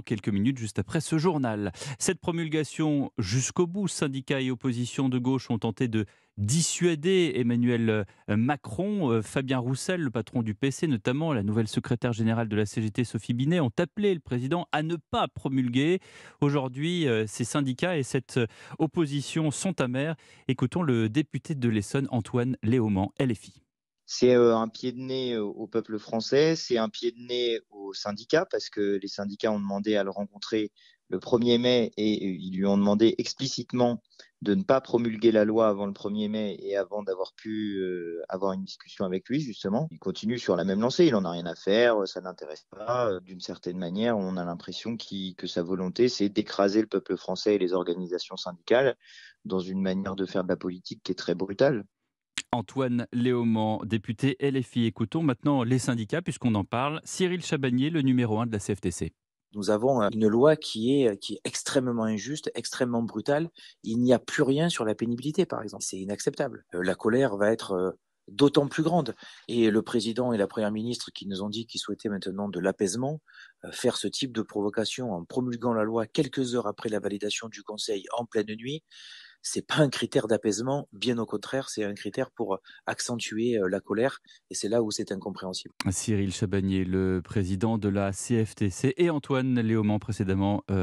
quelques minutes juste après ce journal. Cette promulgation jusqu'au bout, syndicats et opposition de gauche ont tenté de dissuader Emmanuel euh, Macron. Euh, Fabien Roussel, le patron du PC notamment, la nouvelle secrétaire générale de la CGT Sophie Binet, ont appelé le président à ne pas promulguer. Aujourd'hui, euh, ces syndicats et cette opposition sont amers. Écoutons le député de l'Essonne, Antoine Léaumont, LFI. C'est euh, un pied de nez euh, au peuple français, c'est un pied de nez aux syndicats, parce que les syndicats ont demandé à le rencontrer le 1er mai et euh, ils lui ont demandé explicitement de ne pas promulguer la loi avant le 1er mai et avant d'avoir pu avoir une discussion avec lui, justement. Il continue sur la même lancée, il n'en a rien à faire, ça n'intéresse pas. D'une certaine manière, on a l'impression que sa volonté, c'est d'écraser le peuple français et les organisations syndicales dans une manière de faire de la politique qui est très brutale. Antoine Léaumont, député LFI. Écoutons maintenant les syndicats puisqu'on en parle. Cyril Chabagnier, le numéro 1 de la CFTC. Nous avons euh, une loi qui est, euh, qui est extrêmement injuste, extrêmement brutale. Il n'y a plus rien sur la pénibilité, par exemple. C'est inacceptable. Euh, la colère va être d'autant plus grande. Et le président et la première ministre qui nous ont dit qu'ils souhaitaient maintenant de l'apaisement, faire ce type de provocation en promulguant la loi quelques heures après la validation du Conseil en pleine nuit, c'est pas un critère d'apaisement, bien au contraire, c'est un critère pour euh, accentuer euh, la colère et c'est là où c'est incompréhensible. Cyril Chabagnier, le président de la CFTC et Antoine Léaumont précédemment. Euh,